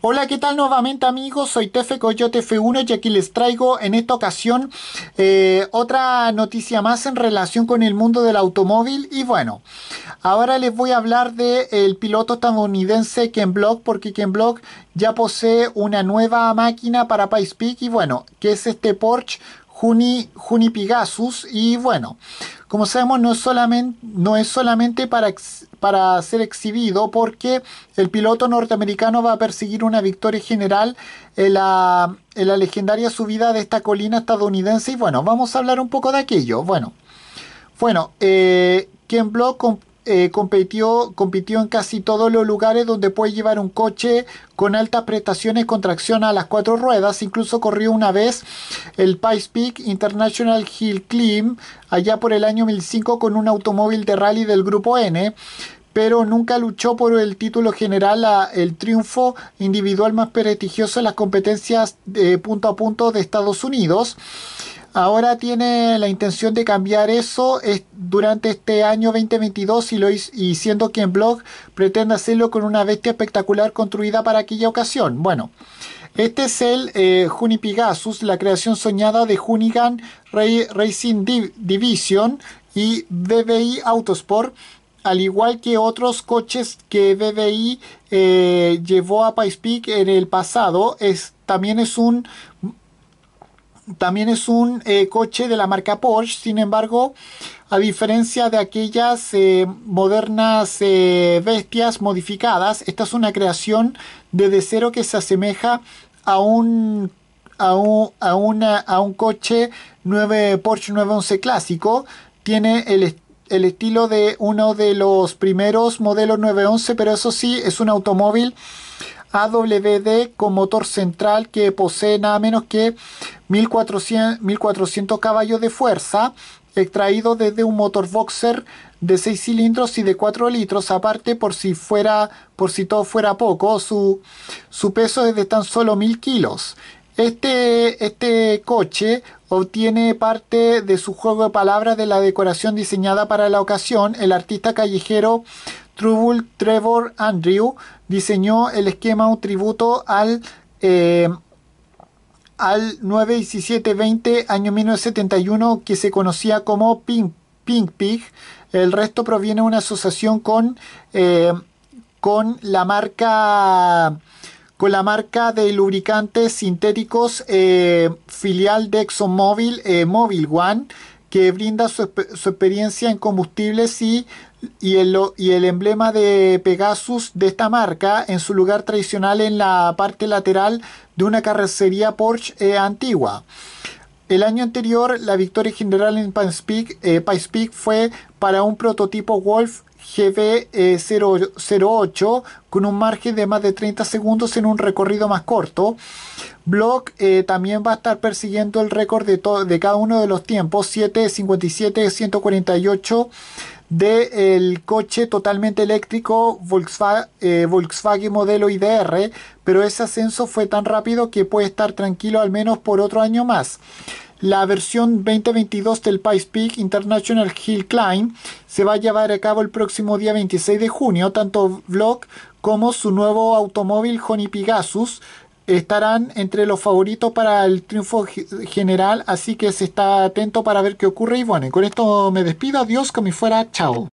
Hola, ¿qué tal nuevamente amigos? Soy Tefe Coyote F1 y aquí les traigo en esta ocasión eh, otra noticia más en relación con el mundo del automóvil. Y bueno, ahora les voy a hablar del el piloto estadounidense Ken Block, porque Ken Block ya posee una nueva máquina para Pice Peak y bueno, que es este Porsche Juni, Juni Y bueno, como sabemos, no es solamente, para, para ser exhibido porque el piloto norteamericano va a perseguir una victoria general en la, legendaria subida de esta colina estadounidense. Y bueno, vamos a hablar un poco de aquello. Bueno, bueno eh, Ken Block eh, compitió, compitió en casi todos los lugares donde puede llevar un coche con altas prestaciones con tracción a las cuatro ruedas. Incluso corrió una vez el Pikes Peak International Hill Climb allá por el año 2005 con un automóvil de rally del Grupo N pero nunca luchó por el título general, a el triunfo individual más prestigioso en las competencias de punto a punto de Estados Unidos. Ahora tiene la intención de cambiar eso durante este año 2022 y, siendo quien blog pretende hacerlo con una bestia espectacular construida para aquella ocasión. Bueno, este es el eh, Pigasus, la creación soñada de Hunigan Racing Division y BBI Autosport, al igual que otros coches que BBI eh, llevó a Pikes Peak en el pasado, es, también es un también es un eh, coche de la marca Porsche, sin embargo, a diferencia de aquellas eh, modernas eh, bestias modificadas, esta es una creación de, cero que se asemeja a un, a a un coche 9, Porsche 911 clásico. Tiene el, el estilo de uno de los primeros modelos 911, pero eso sí, es un automóvil AWD con motor central que posee nada menos que 1400, caballos de fuerza extraído desde un motor boxer de 6 cilindros y de 4 litros aparte por si fuera por si todo fuera poco su, su peso es de tan solo 1000 kilos este, este coche obtiene parte de su juego de palabras de la decoración diseñada para la ocasión el artista callejero Trouble Trevor Andrew diseñó el esquema un tributo al eh, al 91720 año 1971 que se conocía como Pink, Pink Pig. El resto proviene de una asociación con, eh, con la marca con la marca de lubricantes sintéticos eh, filial de ExxonMobil, eh, One, que brinda su, experiencia en combustibles y, el, y el emblema de Pegasus de esta marca en su lugar tradicional en la parte lateral de una carrocería Porsche eh, antigua. El año anterior, la victoria general en Pikes eh, fue para un prototipo Wolf gb 0.08 eh, con un margen de más de 30 segundos en un recorrido más corto. Block eh, también va a estar persiguiendo el récord de, de cada uno de los tiempos, 7, 148 del coche totalmente eléctrico Volkswagen, eh, Volkswagen, modelo IDR, pero ese ascenso fue tan rápido que puede estar tranquilo al menos por otro año más. La versión 2022 del Pikes Peak International Hill Climb se va a llevar a cabo el próximo día 26 de junio. Tanto Vlog como su nuevo automóvil Honey Pigasus, estarán entre los favoritos para el triunfo general, así que se está atento para ver qué ocurre. Y bueno, con esto me despido, adiós, como fuera, chao.